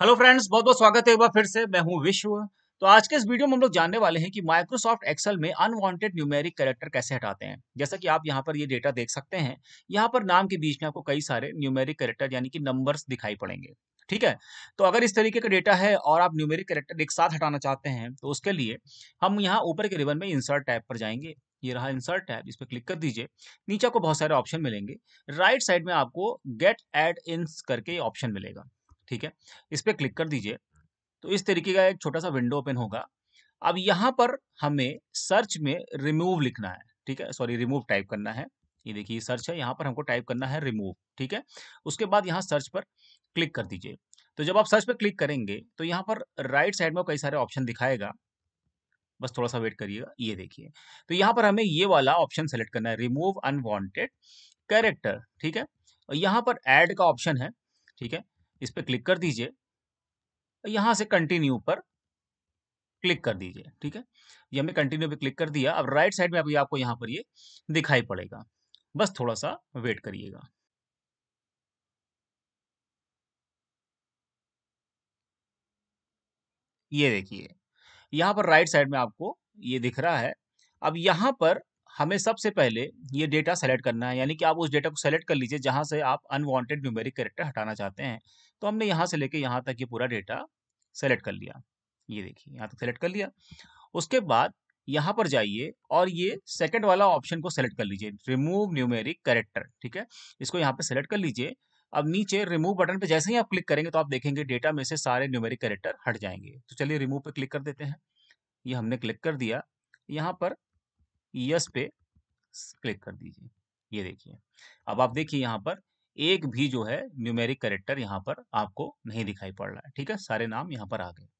hello friends बहुत बहुत स्वागत है एक बार फिर से मैं हूं विश्व तो आज के इस वीडियो में हम लोग जानने वाले हैं कि माइक्रोसॉफ्ट एक्सेल में अनवांटेड न्यूमेरिक कैरेक्टर कैसे हटाते हैं जैसा कि आप यहाँ पर ये डेटा देख सकते हैं यहाँ पर नाम के बीच में आपको कई सारे न्यूमेरिक कैरेक्टर यानी कि नंबर्स दिखाई पड़ेंगे ठीक है तो अगर इस तरीके का डेटा है और आप न्यूमेरिक कैरेक्टर एक साथ हटाना चाहते हैं तो उसके लिए हम यहाँ ऊपर के रिबन में इंसर्ट टैप पर जाएंगे ये रहा इंसर्ट टैब इस पर क्लिक कर दीजिए नीचे आपको बहुत सारे ऑप्शन मिलेंगे राइट साइड में आपको गेट एड इन करके ऑप्शन मिलेगा ठीक है इस पर क्लिक कर दीजिए तो इस तरीके का एक छोटा सा विंडो ओपन होगा अब यहाँ पर हमें सर्च में रिमूव लिखना है ठीक है सॉरी रिमूव टाइप करना है ये देखिए सर्च है यहाँ पर हमको टाइप करना है रिमूव ठीक है उसके बाद यहाँ सर्च पर क्लिक कर दीजिए तो जब आप सर्च पर क्लिक करेंगे तो यहाँ पर राइट साइड में कई सारे ऑप्शन दिखाएगा बस थोड़ा सा वेट करिएगा ये देखिए तो यहाँ पर हमें ये वाला ऑप्शन सेलेक्ट करना है रिमूव अनवांटेड कैरेक्टर ठीक है और यहाँ पर ऐड का ऑप्शन है ठीक है इस पर क्लिक कर दीजिए यहाँ से कंटिन्यू पर क्लिक कर दीजिए ठीक है ये हमने कंटिन्यू पे क्लिक कर दिया अब राइट साइड में अभी आपको यहाँ पर ये दिखाई पड़ेगा बस थोड़ा सा वेट करिएगा ये देखिए यहाँ पर राइट साइड में आपको ये दिख रहा है अब यहाँ पर हमें सबसे पहले ये डेटा सेलेक्ट करना है यानी कि आप उस डेटा को सेलेक्ट कर लीजिए जहाँ से आप अनवांटेड न्यूमेरिक करेक्टर हटाना चाहते हैं तो हमने यहाँ से लेके यहाँ तक ये पूरा डेटा सेलेक्ट कर लिया ये देखिए यहाँ तक सेलेक्ट कर लिया उसके बाद यहाँ पर जाइए और ये सेकेंड वाला ऑप्शन को सेलेक्ट कर लीजिए रिमूव न्यूमेरिक करेक्टर ठीक है इसको यहाँ पर सेलेक्ट कर लीजिए अब नीचे रिमूव बटन पर जैसे ही आप क्लिक करेंगे तो आप देखेंगे डेटा में से सारे न्यूमेरिक करेक्टर हट जाएंगे तो चलिए रिमूव पर क्लिक कर देते हैं ये हमने क्लिक कर दिया यहाँ पर यस पे क्लिक कर दीजिए ये देखिए अब आप देखिए यहाँ पर एक भी जो है न्यूमेरिक करेक्टर यहाँ पर आपको नहीं दिखाई पड़ रहा है ठीक है सारे नाम यहाँ पर आ गए